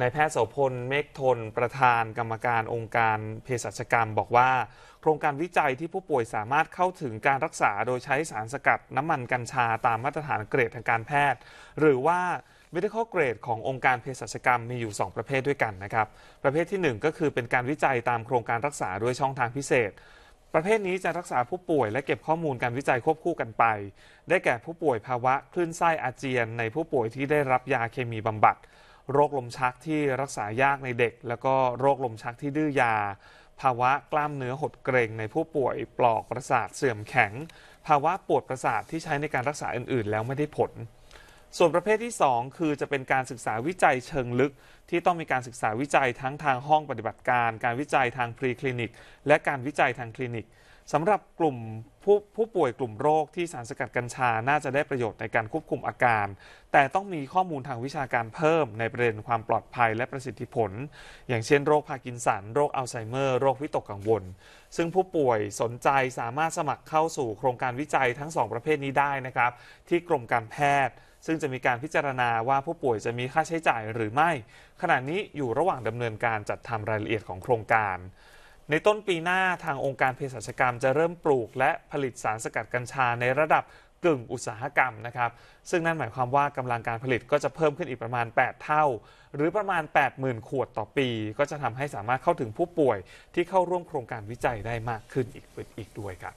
นายแพทย์โสพลเมฆทน ประธานกรรมการ องค์การเภสัชกรรม บอกว่าโครงการวิจัยที่ผู้ป่วยสามารถเข้าถึงการรักษาโดยใช้สารสกัด น้ำมันกัญชาตามมาตรฐานเกรดทางการแพทย์ หรือว่า medical grade ขององค์การเภสัชกรรมมีอยู่ 2 ประเภทด้วยกันนะครับประเภทที่1ก็คือเป็นการวิจัยตามโครงการรักษาด้วยช่องทางพิเศษประเภทนี้จะรักษาผู้ป่วยและเก็บข้อมูลการวิจัยควบคู่กันไป ได้แก่ผู้ป่วยภาวะคลื่นไส้อาเจียน ในผู้ป่วยที่ได้รับยาเคมีบำบัดโรคลมชักที่รักษายากในเด็ก แล้วก็โรคลมชักที่ดื้อยา ภาวะกล้ามเนื้อหดเกร็งในผู้ป่วย ปลอกประสาทเสื่อมแข็ง ภาวะปวดประสาทที่ใช้ในการรักษาอื่นๆ แล้วไม่ได้ผล ส่วนประเภทที่ 2 คือจะเป็นการศึกษาวิจัยเชิงลึก ที่ต้องมีการศึกษาวิจัยทั้งทางห้องปฏิบัติการ การวิจัยทางพรีคลินิกและการวิจัยทางคลินิกสำหรับกลุ่มผู้ผู้ป่วยกลุ่มโรคที่สารสกัดกัญชา น่าจะได้ประโยชน์ในการควบคุมอาการ แต่ต้องมีข้อมูลทางวิชาการเพิ่ม ในประเด็นความปลอดภัยและประสิทธิผล อย่างเช่นโรคพาร์กินสัน โรคอัลไซเมอร์ โรควิตกกังวล ซึ่งผู้ป่วยสนใจสามารถสมัครเข้าสู่โครงการวิจัยทั้ง2ประเภทนี้ได้นะครับ ที่กรมการแพทย์ ซึ่งจะมีการพิจารณาว่าผู้ป่วยจะมีค่าใช้จ่ายหรือไม่ ขณะนี้อยู่ระหว่างดำเนินการจัดทำรายละเอียดของโครงการในต้นปีหน้าทางองค์การเภสัชกรรมจะเริ่มปลูกและผลิตสารสกัดกัญชาในระดับกึ่งอุตสาหกรรมนะครับซึ่งนั่นหมายความว่ากำลังการผลิตก็จะเพิ่มขึ้นอีกประมาณ 8 เท่า หรือประมาณ 80,000 ขวดต่อปีก็จะทำให้สามารถเข้าถึงผู้ป่วย ที่เข้าร่วมโครงการวิจัยได้มากขึ้นอีกอีกด้วยครับ